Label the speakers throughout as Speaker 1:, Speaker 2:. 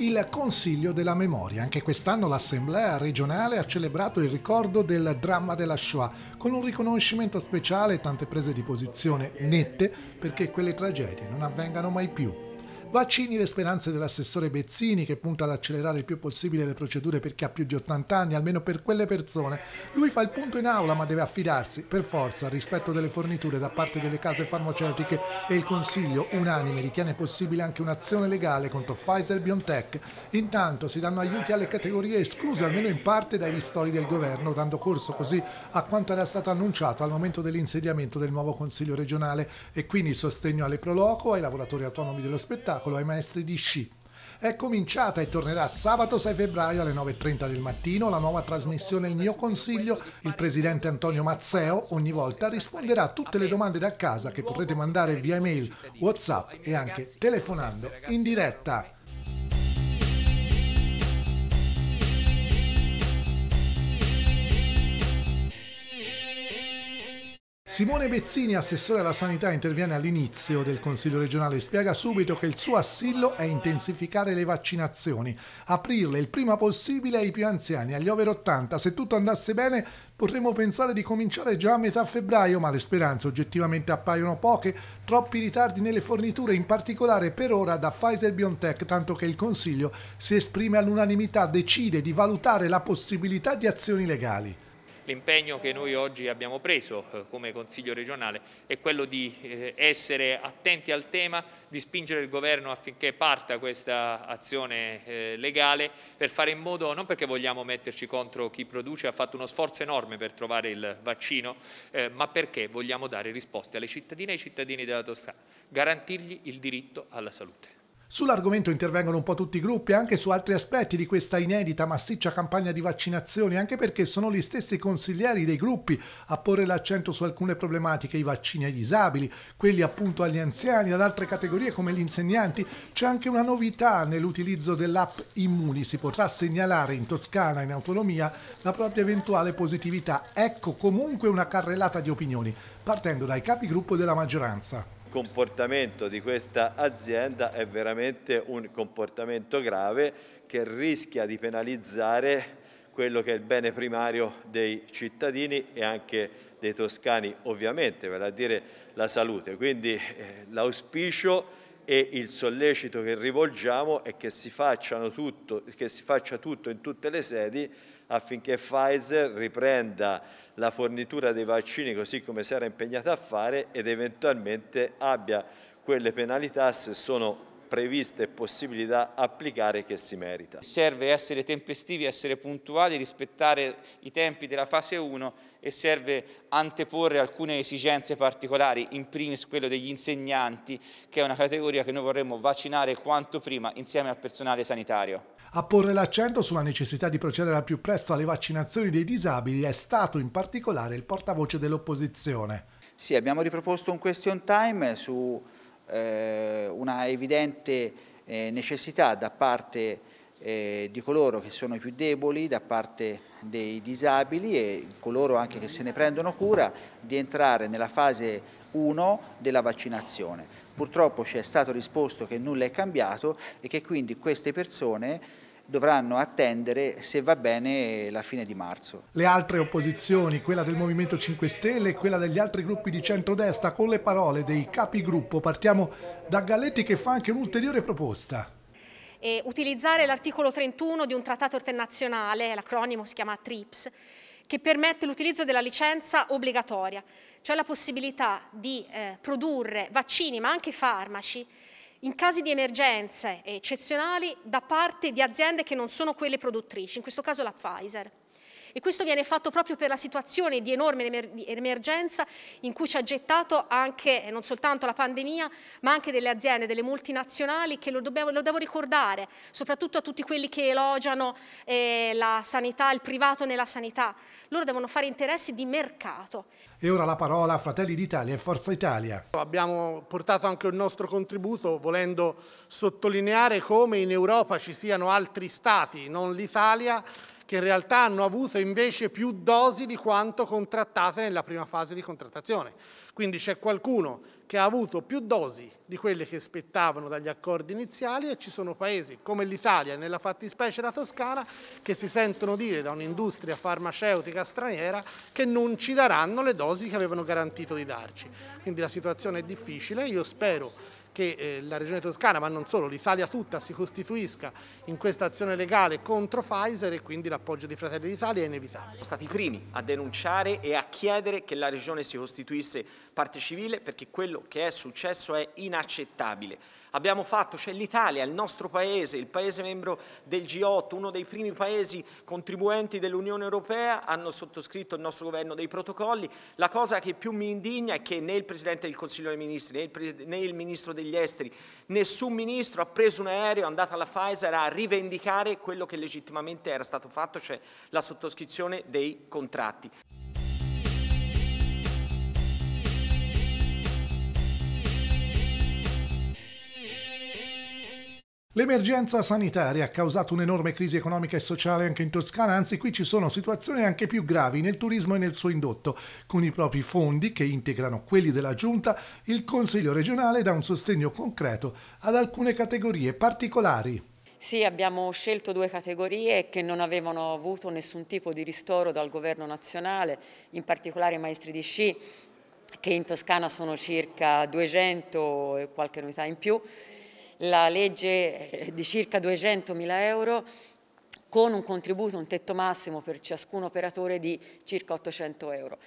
Speaker 1: il Consiglio della Memoria. Anche quest'anno l'Assemblea regionale ha celebrato il ricordo del dramma della Shoah, con un riconoscimento speciale e tante prese di posizione nette perché quelle tragedie non avvengano mai più. Vaccini le speranze dell'assessore Bezzini che punta ad accelerare il più possibile le procedure per chi ha più di 80 anni, almeno per quelle persone. Lui fa il punto in aula ma deve affidarsi per forza al rispetto delle forniture da parte delle case farmaceutiche e il Consiglio unanime ritiene possibile anche un'azione legale contro Pfizer BioNTech. Intanto si danno aiuti alle categorie escluse almeno in parte dai ristori del governo, dando corso così a quanto era stato annunciato al momento dell'insediamento del nuovo Consiglio regionale e quindi sostegno alle proloco, ai lavoratori autonomi dello spettacolo spettacolo ai maestri di sci. È cominciata e tornerà sabato 6 febbraio alle 9.30 del mattino la nuova trasmissione Il mio consiglio. Il presidente Antonio Mazzeo ogni volta risponderà a tutte le domande da casa che potrete mandare via email, whatsapp e anche telefonando in diretta. Simone Bezzini, assessore alla sanità, interviene all'inizio del Consiglio regionale e spiega subito che il suo assillo è intensificare le vaccinazioni, aprirle il prima possibile ai più anziani, agli over 80. Se tutto andasse bene potremmo pensare di cominciare già a metà febbraio, ma le speranze oggettivamente appaiono poche, troppi ritardi nelle forniture, in particolare per ora da Pfizer BioNTech, tanto che il Consiglio si esprime all'unanimità, decide di valutare la possibilità di azioni legali.
Speaker 2: L'impegno che noi oggi abbiamo preso eh, come Consiglio regionale è quello di eh, essere attenti al tema, di spingere il Governo affinché parta questa azione eh, legale per fare in modo, non perché vogliamo metterci contro chi produce, ha fatto uno sforzo enorme per trovare il vaccino, ma perché vogliamo dare risposte alle cittadine e ai cittadini della Toscana, garantirgli il diritto alla salute.
Speaker 1: Sull'argomento intervengono un po' tutti i gruppi, anche su altri aspetti di questa inedita massiccia campagna di vaccinazioni, anche perché sono gli stessi consiglieri dei gruppi a porre l'accento su alcune problematiche, i vaccini ai disabili, quelli appunto agli anziani, ad altre categorie come gli insegnanti. C'è anche una novità nell'utilizzo dell'app Immuni, si potrà segnalare in Toscana, in autonomia, la propria eventuale positività. Ecco comunque una carrellata di opinioni, partendo dai capigruppo della maggioranza
Speaker 3: comportamento di questa azienda è veramente un comportamento grave che rischia di penalizzare quello che è il bene primario dei cittadini e anche dei toscani ovviamente, vale a dire la salute. Quindi eh, l'auspicio e il sollecito che rivolgiamo è che si, tutto, che si faccia tutto in tutte le sedi affinché Pfizer riprenda la fornitura dei vaccini così come si era impegnata a fare ed eventualmente abbia quelle penalità se sono previste e possibili da applicare che si merita.
Speaker 4: Serve essere tempestivi, essere puntuali, rispettare i tempi della fase 1 e serve anteporre alcune esigenze particolari, in primis quello degli insegnanti, che è una categoria che noi vorremmo vaccinare quanto prima insieme al personale sanitario.
Speaker 1: A porre l'accento sulla necessità di procedere al più presto alle vaccinazioni dei disabili è stato in particolare il portavoce dell'opposizione.
Speaker 5: Sì, abbiamo riproposto un question time su eh, una evidente eh, necessità da parte eh, di coloro che sono i più deboli, da parte dei disabili e coloro anche che se ne prendono cura di entrare nella fase 1 della vaccinazione. Purtroppo ci è stato risposto che nulla è cambiato e che quindi queste persone dovranno attendere, se va bene, la fine di marzo.
Speaker 1: Le altre opposizioni, quella del Movimento 5 Stelle e quella degli altri gruppi di centrodestra, con le parole dei capigruppo, partiamo da Galletti che fa anche un'ulteriore proposta
Speaker 6: utilizzare l'articolo 31 di un trattato internazionale, l'acronimo si chiama TRIPS, che permette l'utilizzo della licenza obbligatoria, cioè la possibilità di eh, produrre vaccini ma anche farmaci in casi di emergenze eccezionali da parte di aziende che non sono quelle produttrici, in questo caso la Pfizer e questo viene fatto proprio per la situazione di enorme emergenza in cui ci ha gettato anche eh, non soltanto la pandemia ma anche delle aziende, delle multinazionali che lo, dobbiamo, lo devo ricordare soprattutto a tutti quelli che elogiano eh, la sanità, il privato nella sanità. Loro devono fare interessi di mercato.
Speaker 1: E ora la parola a Fratelli d'Italia e Forza Italia. Abbiamo portato anche il nostro contributo volendo sottolineare come in Europa ci siano altri stati, non l'Italia, che in realtà hanno avuto invece più dosi di quanto contrattate nella prima fase di contrattazione. Quindi c'è qualcuno che ha avuto più dosi di quelle che spettavano dagli accordi iniziali e ci sono paesi come l'Italia e nella fattispecie la Toscana che si sentono dire da un'industria farmaceutica straniera che non ci daranno le dosi che avevano garantito di darci. Quindi la situazione è difficile, io spero che eh, la Regione Toscana, ma non solo, l'Italia tutta si costituisca in questa
Speaker 7: azione legale contro Pfizer e quindi l'appoggio di Fratelli d'Italia è inevitabile. Sono stati i primi a denunciare e a chiedere che la Regione si costituisse parte civile perché quello che è successo è inaccettabile abbiamo fatto, cioè l'Italia, il nostro paese, il paese membro del G8, uno dei primi paesi contribuenti dell'Unione Europea, hanno sottoscritto il nostro governo dei protocolli. La cosa che più mi indigna è che né il Presidente del Consiglio dei Ministri, né il, né il Ministro degli Esteri, nessun Ministro ha preso un aereo, è andato alla Pfizer a rivendicare quello che legittimamente era stato fatto, cioè la sottoscrizione dei contratti.
Speaker 1: L'emergenza sanitaria ha causato un'enorme crisi economica e sociale anche in Toscana, anzi qui ci sono situazioni anche più gravi nel turismo e nel suo indotto. Con i propri fondi, che integrano quelli della Giunta, il Consiglio regionale dà un sostegno concreto ad alcune categorie particolari.
Speaker 8: Sì, abbiamo scelto due categorie che non avevano avuto nessun tipo di ristoro dal governo nazionale, in particolare i maestri di sci, che in Toscana sono circa 200 e qualche unità in più, la legge eh, di circa 200 mila euro con un contributo, un tetto massimo per ciascun operatore di circa 800 euro.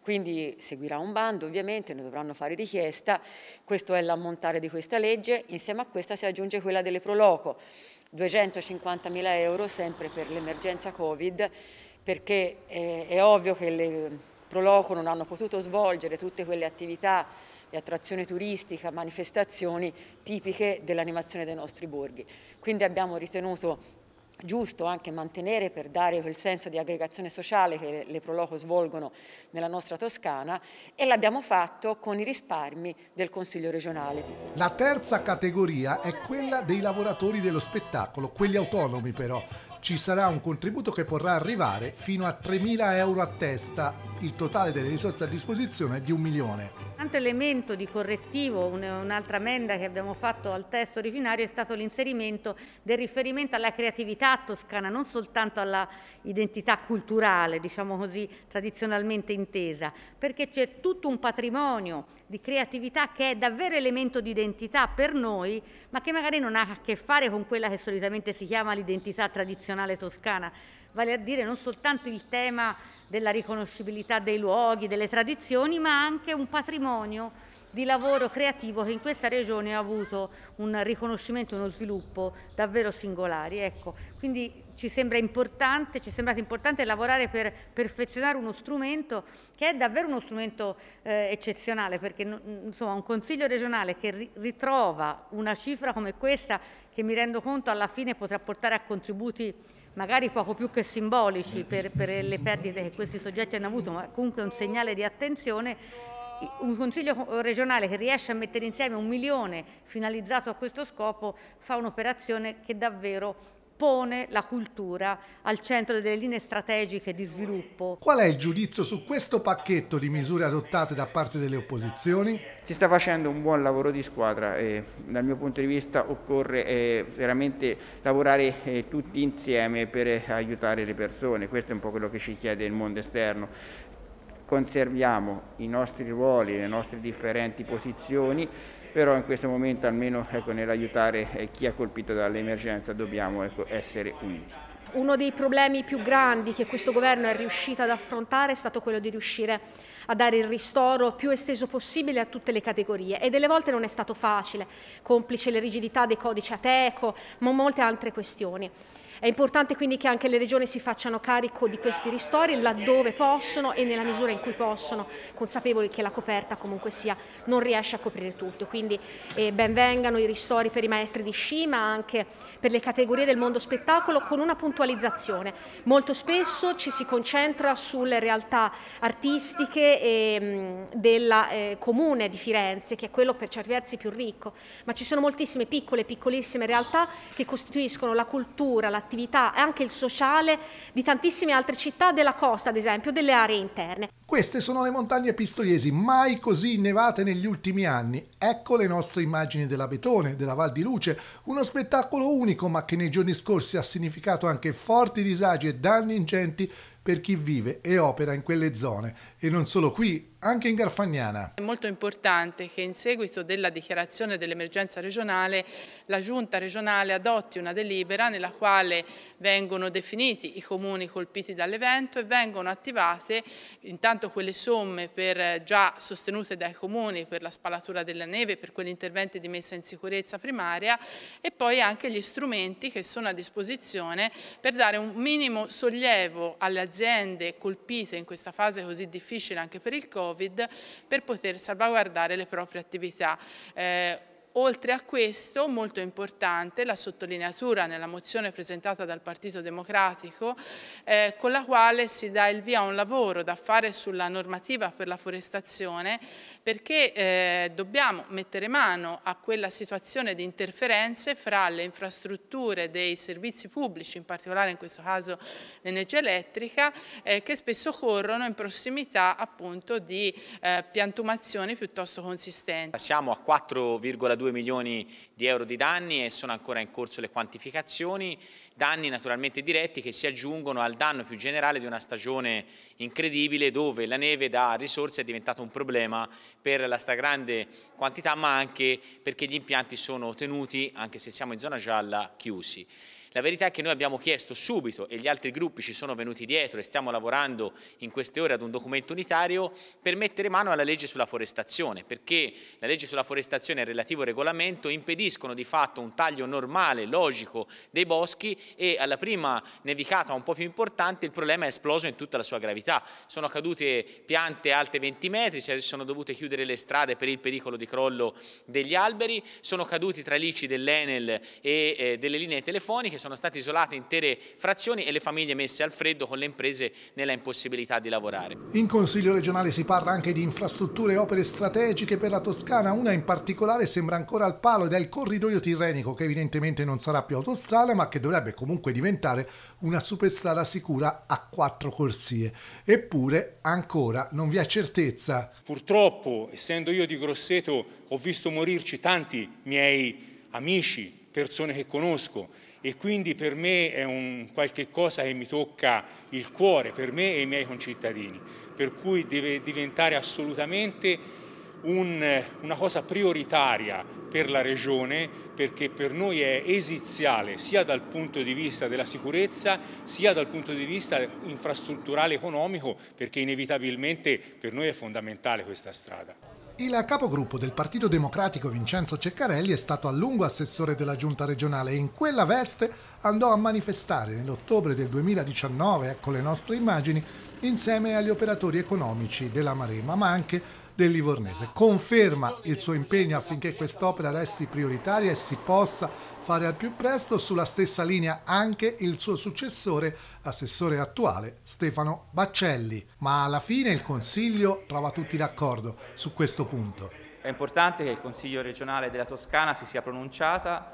Speaker 8: Quindi seguirà un bando ovviamente, ne dovranno fare richiesta, questo è l'ammontare di questa legge, insieme a questa si aggiunge quella delle Proloco, 250 mila euro sempre per l'emergenza Covid, perché è, eh, è ovvio che le Proloco non hanno potuto svolgere tutte quelle attività e attrazione turistica, manifestazioni tipiche dell'animazione dei nostri borghi. Quindi abbiamo ritenuto giusto anche mantenere per dare quel senso di aggregazione sociale che le Proloco svolgono nella nostra Toscana e l'abbiamo fatto con i risparmi del Consiglio regionale.
Speaker 1: La terza categoria è quella dei lavoratori dello spettacolo, quelli autonomi però, ci sarà un contributo che potrà arrivare fino a 3.000 euro a testa, il totale delle risorse a disposizione è di un milione.
Speaker 9: Un elemento di correttivo, un'altra emenda che abbiamo fatto al testo originario è stato l'inserimento del riferimento alla creatività toscana, non soltanto alla identità culturale, diciamo così, tradizionalmente intesa, perché c'è tutto un patrimonio di creatività che è davvero elemento di identità per noi, ma che magari non ha a che fare con quella che solitamente si chiama l'identità tradizionale nazionale toscana, vale a dire non soltanto il tema della riconoscibilità dei luoghi, delle tradizioni, ma anche un patrimonio di lavoro creativo che in questa regione ha avuto un riconoscimento e uno sviluppo davvero singolari. Ecco, quindi ci sembra importante, ci è sembrato importante lavorare per perfezionare uno strumento che è davvero uno strumento eh, eccezionale, perché insomma un consiglio regionale che ritrova una cifra come questa, che mi rendo conto alla fine potrà portare a contributi magari poco più che simbolici per, per le perdite che questi soggetti hanno avuto, ma comunque un segnale di attenzione un Consiglio regionale che riesce a mettere insieme un milione finalizzato a questo scopo fa un'operazione che davvero pone la cultura al centro delle linee strategiche di sviluppo.
Speaker 1: Qual è il giudizio su questo pacchetto di misure adottate da parte delle opposizioni? Si sta facendo un buon lavoro
Speaker 10: di squadra, eh, dal mio punto di vista occorre eh, veramente lavorare eh, tutti insieme per eh, aiutare le persone, questo è un po' quello che ci chiede il mondo esterno, conserviamo i nostri ruoli, le nostre differenti posizioni, però in questo momento almeno ecco, nell'aiutare eh, chi è colpito dall'emergenza dobbiamo ecco, essere
Speaker 6: uniti. Uno dei problemi più grandi che questo governo è riuscito ad affrontare è stato quello di riuscire a dare il ristoro più esteso possibile a tutte le categorie e delle volte non è stato facile, complice le rigidità dei codici ateco, ma molte altre questioni. È importante quindi che anche le regioni si facciano carico di questi ristori laddove possono e nella misura in cui possono, consapevoli che la coperta comunque sia non riesce a coprire tutto. Quindi eh, benvengano i ristori per i maestri di sci, ma anche per le categorie del mondo spettacolo con una puntualizzazione. Molto spesso ci si concentra sulle realtà artistiche e, ehm, mh, della eh, comune di Firenze, che è quello per certi versi più ricco, ma ci sono moltissime piccole, piccolissime realtà che costituiscono la cultura, l'attività l'attività e anche il sociale di tantissime altre città della costa, ad esempio, delle aree interne.
Speaker 1: Queste sono le montagne pistoiesi, mai così innevate negli ultimi anni. Ecco le nostre immagini della Betone, della Val di Luce, uno spettacolo unico ma che nei giorni scorsi ha significato anche forti disagi e danni ingenti per chi vive e opera in quelle zone. E non solo qui, anche in Garfagnana.
Speaker 11: È molto importante che in seguito della dichiarazione dell'emergenza regionale la Giunta regionale adotti una delibera nella quale vengono definiti i comuni colpiti dall'evento e vengono attivate intanto quelle somme per, già sostenute dai comuni per la spalatura della neve, per quegli interventi di messa in sicurezza primaria e poi anche gli strumenti che sono a disposizione per dare un minimo sollievo alle aziende colpite in questa fase così difficile anche per il Covid Covid per poter salvaguardare le proprie attività. Eh, Oltre a questo, molto importante, la sottolineatura nella mozione presentata dal Partito Democratico eh, con la quale si dà il via a un lavoro da fare sulla normativa per la forestazione perché eh, dobbiamo mettere mano a quella situazione di interferenze fra le infrastrutture dei servizi pubblici, in particolare in questo caso l'energia elettrica, eh, che spesso corrono in prossimità appunto di eh, piantumazioni piuttosto consistenti.
Speaker 7: Siamo a 4,2 2 milioni di euro di danni e sono ancora in corso le quantificazioni, danni naturalmente diretti che si aggiungono al danno più generale di una stagione incredibile dove la neve da risorse è diventato un problema per la stragrande quantità ma anche perché gli impianti sono tenuti, anche se siamo in zona gialla, chiusi. La verità è che noi abbiamo chiesto subito e gli altri gruppi ci sono venuti dietro e stiamo lavorando in queste ore ad un documento unitario per mettere mano alla legge sulla forestazione, perché la legge sulla forestazione e il relativo regolamento impediscono di fatto un taglio normale, logico dei boschi e alla prima nevicata un po' più importante il problema è esploso in tutta la sua gravità. Sono cadute piante alte 20 metri, si sono dovute chiudere le strade per il pericolo di crollo degli alberi, sono caduti tralici dell'Enel e eh, delle linee telefoniche, sono state isolate intere frazioni e le famiglie messe al freddo con le imprese nella impossibilità di lavorare.
Speaker 1: In Consiglio regionale si parla anche di infrastrutture e opere strategiche per la Toscana, una in particolare sembra ancora al palo ed è il corridoio tirrenico che evidentemente non sarà più autostrada ma che dovrebbe comunque diventare una superstrada sicura a quattro corsie. Eppure ancora non vi è certezza.
Speaker 4: Purtroppo, essendo io di Grosseto, ho visto morirci tanti miei amici, persone che conosco e quindi per me è un qualche cosa che mi tocca il cuore, per me e i miei concittadini, per cui deve diventare assolutamente un, una cosa prioritaria per la Regione perché per noi è esiziale sia dal punto di vista della sicurezza sia dal punto di vista infrastrutturale economico perché inevitabilmente per noi è fondamentale questa strada.
Speaker 1: Il capogruppo del Partito Democratico Vincenzo Ceccarelli è stato a lungo assessore della giunta regionale e in quella veste andò a manifestare nell'ottobre del 2019, ecco le nostre immagini, insieme agli operatori economici della Maremma ma anche del Livornese. Conferma il suo impegno affinché quest'opera resti prioritaria e si possa fare al più presto sulla stessa linea anche il suo successore, assessore attuale Stefano Baccelli. Ma alla fine il Consiglio trova tutti d'accordo su questo punto.
Speaker 4: È importante che il Consiglio regionale della Toscana si sia pronunciata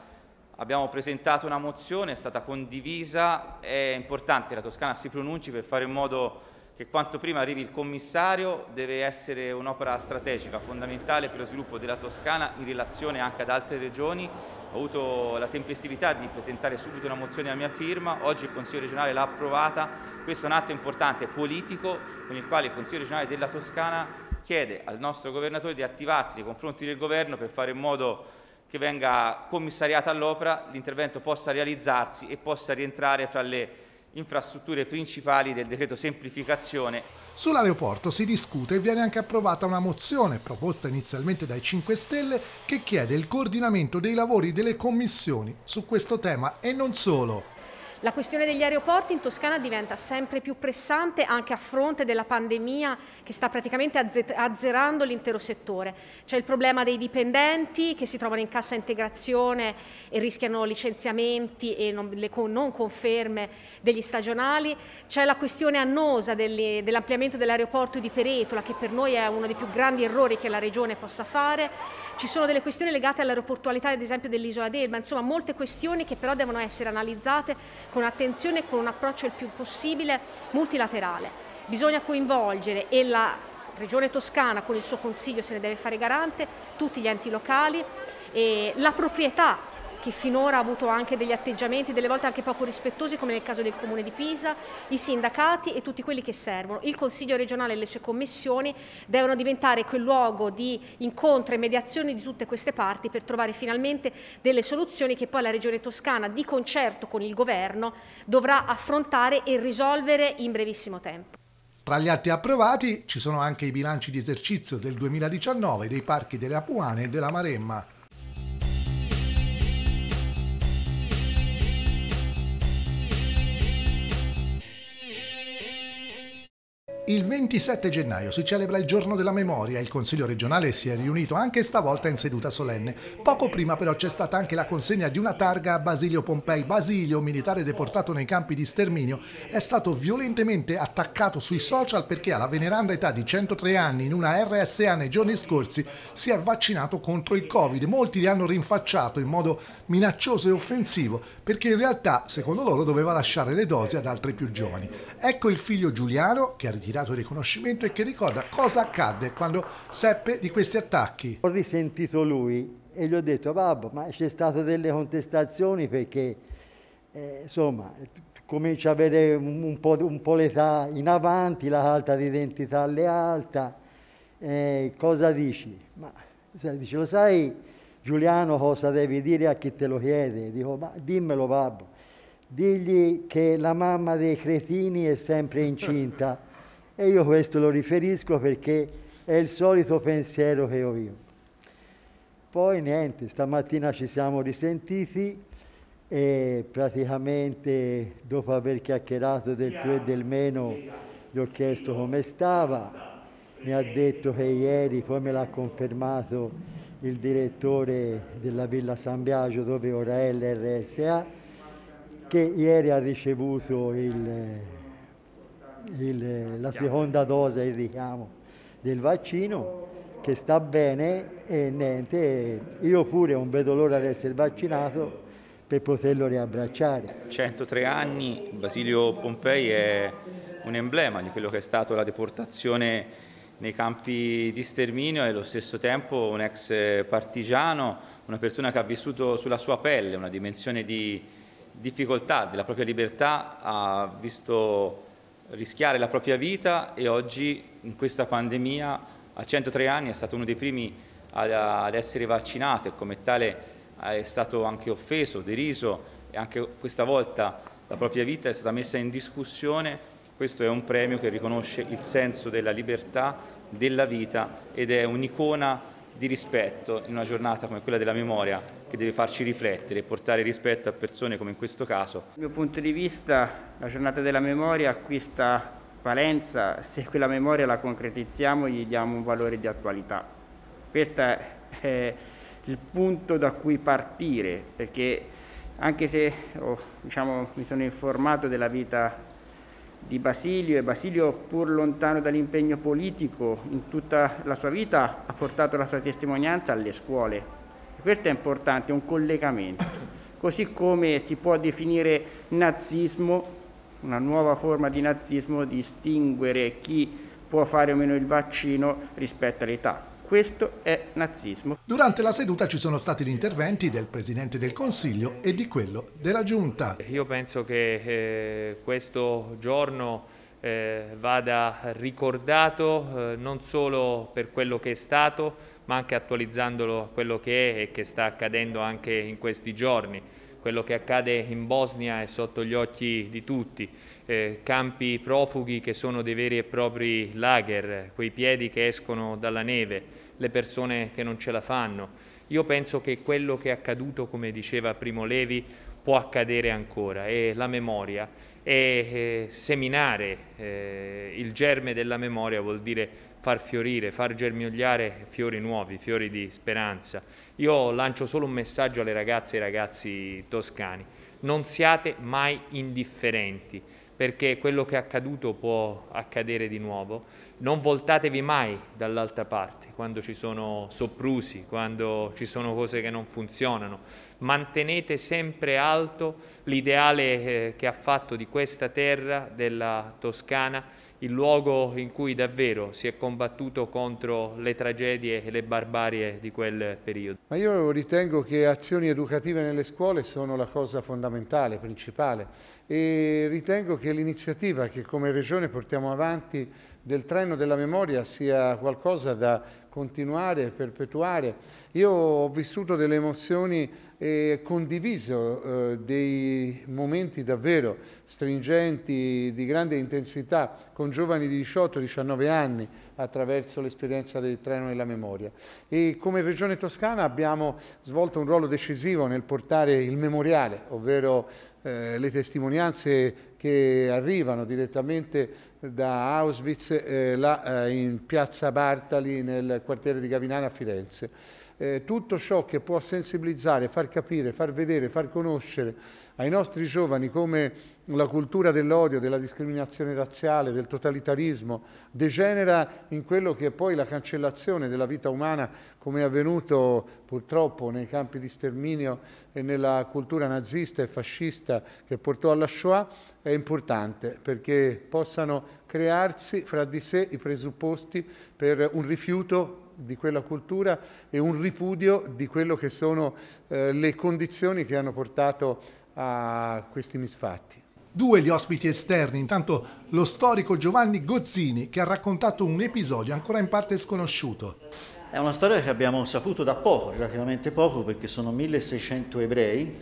Speaker 4: abbiamo presentato una mozione, è stata condivisa, è importante che la Toscana si pronunci per fare in modo che quanto prima arrivi il commissario, deve essere un'opera strategica, fondamentale per lo sviluppo della Toscana in relazione anche ad altre regioni ho avuto la tempestività di presentare subito una mozione a mia firma, oggi il Consiglio regionale l'ha approvata, questo è un atto importante politico con il quale il Consiglio regionale della Toscana chiede al nostro governatore di attivarsi nei confronti del governo per fare in modo che venga commissariata all'opera, l'intervento possa realizzarsi e possa rientrare fra le infrastrutture principali del decreto semplificazione.
Speaker 1: Sull'aeroporto si discute e viene anche approvata una mozione proposta inizialmente dai 5 Stelle che chiede il coordinamento dei lavori delle commissioni su questo tema e non solo.
Speaker 6: La questione degli aeroporti in Toscana diventa sempre più pressante anche a fronte della pandemia che sta praticamente azzerando l'intero settore. C'è il problema dei dipendenti che si trovano in cassa integrazione e rischiano licenziamenti e non, le, non conferme degli stagionali. C'è la questione annosa dell'ampliamento dell'aeroporto di Peretola che per noi è uno dei più grandi errori che la Regione possa fare. Ci sono delle questioni legate all'aeroportualità ad esempio dell'isola d'Elba, insomma molte questioni che però devono essere analizzate con attenzione e con un approccio il più possibile multilaterale. Bisogna coinvolgere e la Regione Toscana con il suo Consiglio se ne deve fare garante, tutti gli enti locali, e la proprietà che finora ha avuto anche degli atteggiamenti, delle volte anche poco rispettosi, come nel caso del Comune di Pisa, i sindacati e tutti quelli che servono. Il Consiglio regionale e le sue commissioni devono diventare quel luogo di incontro e mediazione di tutte queste parti per trovare finalmente delle soluzioni che poi la Regione Toscana, di concerto con il Governo, dovrà affrontare e risolvere in brevissimo tempo.
Speaker 1: Tra gli atti approvati ci sono anche i bilanci di esercizio del 2019 dei parchi delle Apuane e della Maremma. Il 27 gennaio si celebra il giorno della memoria, il Consiglio regionale si è riunito anche stavolta in seduta solenne. Poco prima però c'è stata anche la consegna di una targa a Basilio Pompei. Basilio, militare deportato nei campi di sterminio, è stato violentemente attaccato sui social perché alla veneranda età di 103 anni in una RSA nei giorni scorsi si è vaccinato contro il Covid. Molti li hanno rinfacciato in modo minaccioso e offensivo perché in realtà, secondo loro, doveva lasciare le dosi ad altri più giovani. Ecco il figlio Giuliano che ha ritirato meritato riconoscimento e che
Speaker 3: ricorda cosa accadde quando seppe di questi attacchi. Ho risentito lui e gli ho detto, babbo, ma c'è stato delle contestazioni perché, eh, insomma, comincia ad avere un po', po l'età in avanti, la carta d'identità è alta, eh, cosa dici? Ma dice, lo sai Giuliano cosa devi dire a chi te lo chiede? Dico, ma dimmelo babbo digli che la mamma dei cretini è sempre incinta. E io questo lo riferisco perché è il solito pensiero che ho io. Poi niente, stamattina ci siamo risentiti e praticamente dopo aver chiacchierato del più e del meno gli ho chiesto come stava, mi ha detto che ieri, poi me l'ha confermato il direttore della Villa San Biagio dove ora è l'RSA, che ieri ha ricevuto il il, la seconda dose, il richiamo del vaccino, che sta bene e niente, io pure non vedo l'ora di essere vaccinato per poterlo riabbracciare.
Speaker 4: 103 anni, Basilio Pompei è un emblema di quello che è stata la deportazione nei campi di sterminio e allo stesso tempo un ex partigiano, una persona che ha vissuto sulla sua pelle una dimensione di difficoltà, della propria libertà, ha visto rischiare la propria vita e oggi in questa pandemia a 103 anni è stato uno dei primi ad, essere vaccinato e come tale eh, è stato anche offeso, deriso e anche questa volta la propria vita è stata messa in discussione. Questo è un premio che riconosce il senso della libertà, della vita ed è un'icona di rispetto in una giornata come quella della memoria che deve farci riflettere e portare rispetto a persone come in questo caso. Dal mio
Speaker 10: punto di vista la giornata della memoria acquista valenza se quella memoria la concretizziamo e gli diamo un valore di attualità. Questo è il punto da cui partire perché anche se oh, diciamo, mi sono informato della vita di Basilio e Basilio pur lontano dall'impegno politico in tutta la sua vita ha portato la sua testimonianza alle scuole questo è importante, è un collegamento. Così come si può definire nazismo, una nuova forma di nazismo, distinguere chi può fare o meno il vaccino rispetto all'età. Questo è nazismo.
Speaker 1: Durante la seduta ci sono stati gli interventi del Presidente del Consiglio e di quello della Giunta.
Speaker 2: Io penso che eh, questo giorno eh, vada ricordato eh, non solo per quello che è stato, ma anche attualizzandolo a quello che è e che sta accadendo anche in questi giorni. Quello che accade in Bosnia è sotto gli occhi di tutti, eh, campi profughi che sono dei veri e propri lager, quei piedi che escono dalla neve, le persone che non ce la fanno. Io penso che quello che è accaduto, come diceva Primo Levi, può accadere ancora e la memoria e eh, seminare eh, il germe della memoria vuol dire far fiorire, far germogliare fiori nuovi, fiori di speranza. Io lancio solo un messaggio alle ragazze e ai ragazzi toscani, non siate mai indifferenti perché quello che è accaduto può accadere di nuovo. Non voltatevi mai dall'altra parte quando ci sono soprusi, quando ci sono cose che non funzionano. Mantenete sempre alto l'ideale eh, che ha fatto di questa terra, della Toscana, il luogo in cui davvero si è combattuto contro le tragedie e le barbarie di quel periodo.
Speaker 12: Ma io ritengo che azioni educative nelle scuole sono la cosa fondamentale, principale e ritengo che l'iniziativa che come Regione portiamo avanti del treno della memoria sia qualcosa da continuare e perpetuare. Io ho vissuto delle emozioni e condiviso eh, dei momenti davvero stringenti di grande intensità con giovani di 18-19 anni attraverso l'esperienza del treno nella memoria. E come Regione Toscana abbiamo svolto un ruolo decisivo nel portare il memoriale, ovvero eh, le testimonianze che arrivano direttamente da Auschwitz eh, là, eh, in piazza Bartali nel quartiere di Gavinana a Firenze eh, tutto ciò che può sensibilizzare, far capire, far vedere, far conoscere ai nostri giovani come la cultura dell'odio, della discriminazione razziale, del totalitarismo degenera in quello che è poi la cancellazione della vita umana come è avvenuto purtroppo nei campi di sterminio e nella cultura nazista e fascista che portò alla Shoah è importante perché possano crearsi fra di sé i presupposti per un rifiuto di quella cultura e un ripudio di quello che sono eh, le condizioni che hanno portato a questi misfatti.
Speaker 1: Due gli ospiti esterni, intanto lo storico Giovanni Gozzini che ha raccontato un
Speaker 5: episodio ancora in parte sconosciuto. È una storia che abbiamo saputo da poco, relativamente poco, perché sono 1600 ebrei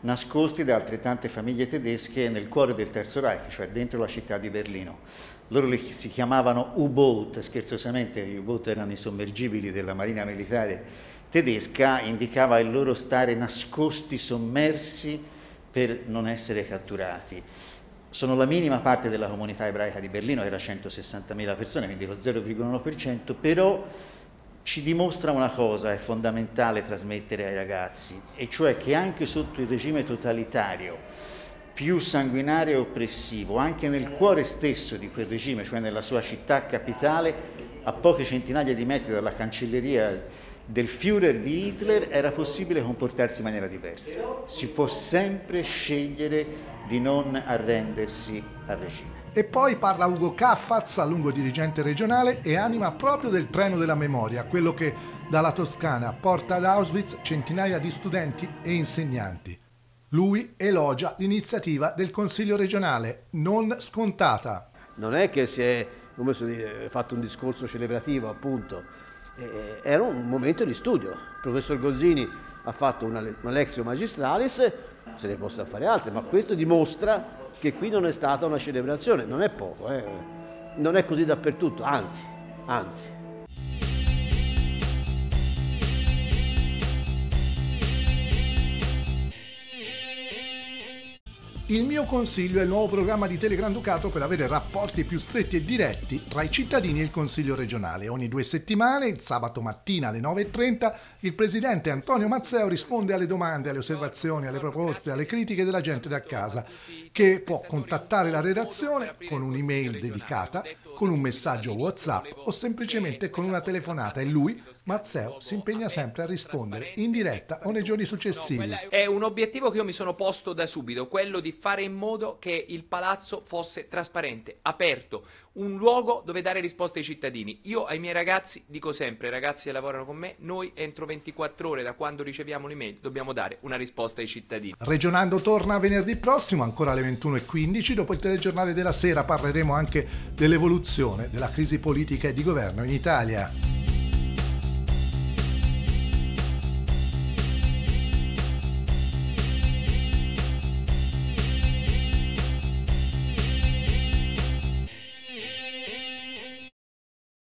Speaker 5: nascosti da altrettante famiglie tedesche nel cuore del Terzo Reich, cioè dentro la città di Berlino loro li, si chiamavano U-Boat, scherzosamente i U-Boat erano i sommergibili della marina militare tedesca, indicava il loro stare nascosti, sommersi per non essere catturati. Sono la minima parte della comunità ebraica di Berlino, era 160.000 persone, quindi lo 0,1%, però ci dimostra una cosa è fondamentale trasmettere ai ragazzi, e cioè che anche sotto il regime totalitario più sanguinario e oppressivo, anche nel cuore stesso di quel regime, cioè nella sua città capitale, a poche centinaia di metri dalla cancelleria del Führer di Hitler, era possibile comportarsi in maniera diversa. Si può sempre scegliere di non arrendersi al regime. E poi parla Ugo Caffaz, a
Speaker 1: lungo dirigente regionale e anima proprio del treno della memoria, quello che dalla Toscana porta ad Auschwitz centinaia di studenti e insegnanti. Lui elogia l'iniziativa del Consiglio
Speaker 5: regionale, non
Speaker 1: scontata.
Speaker 5: Non è che si è dire, fatto un discorso celebrativo, appunto, eh, eh, era un momento di studio. Il professor Gozzini ha fatto una, una lezio magistralis, se ne possono fare altre, ma questo dimostra che qui non è stata una celebrazione, non è poco, eh. non è così dappertutto, anzi, anzi.
Speaker 1: Il mio consiglio è il nuovo programma di Telegran Ducato per avere rapporti più stretti e diretti tra i cittadini e il Consiglio regionale. Ogni due settimane, il sabato mattina alle 9.30, il Presidente Antonio Mazzeo risponde alle domande, alle osservazioni, alle proposte, alle critiche della gente da casa, che può contattare la redazione con un'email dedicata, con un messaggio WhatsApp o semplicemente con una telefonata e lui, Mazzeo, si impegna sempre a rispondere in diretta o nei giorni successivi.
Speaker 2: È un obiettivo che io mi sono posto da subito, quello di fare in modo che il palazzo fosse trasparente, aperto, un luogo dove dare risposte ai cittadini. Io ai miei ragazzi dico sempre, ragazzi che lavorano con me, noi entro 24 ore da quando riceviamo l'email dobbiamo dare una risposta ai cittadini. Regionando
Speaker 1: torna venerdì prossimo, ancora alle 21.15, dopo il telegiornale della sera parleremo anche dell'evoluzione della crisi politica e di governo in Italia.